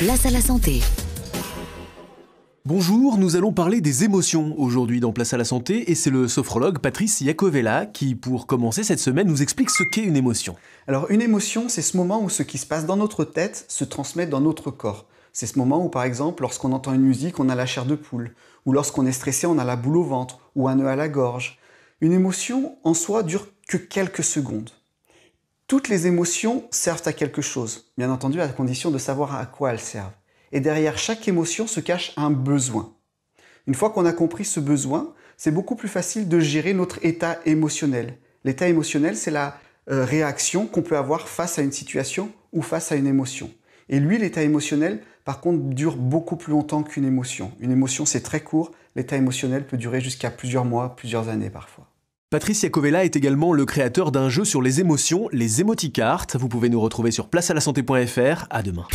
Place à la santé. Bonjour, nous allons parler des émotions aujourd'hui dans Place à la Santé et c'est le sophrologue Patrice Iacovella qui, pour commencer cette semaine, nous explique ce qu'est une émotion. Alors une émotion, c'est ce moment où ce qui se passe dans notre tête se transmet dans notre corps. C'est ce moment où, par exemple, lorsqu'on entend une musique, on a la chair de poule, ou lorsqu'on est stressé, on a la boule au ventre, ou un nœud à la gorge. Une émotion, en soi, dure que quelques secondes. Toutes les émotions servent à quelque chose, bien entendu à condition de savoir à quoi elles servent. Et derrière chaque émotion se cache un besoin. Une fois qu'on a compris ce besoin, c'est beaucoup plus facile de gérer notre état émotionnel. L'état émotionnel, c'est la euh, réaction qu'on peut avoir face à une situation ou face à une émotion. Et lui, l'état émotionnel, par contre, dure beaucoup plus longtemps qu'une émotion. Une émotion, c'est très court. L'état émotionnel peut durer jusqu'à plusieurs mois, plusieurs années parfois. Patricia Covella est également le créateur d'un jeu sur les émotions, les émoticartes. Vous pouvez nous retrouver sur placealasanté.fr. À demain.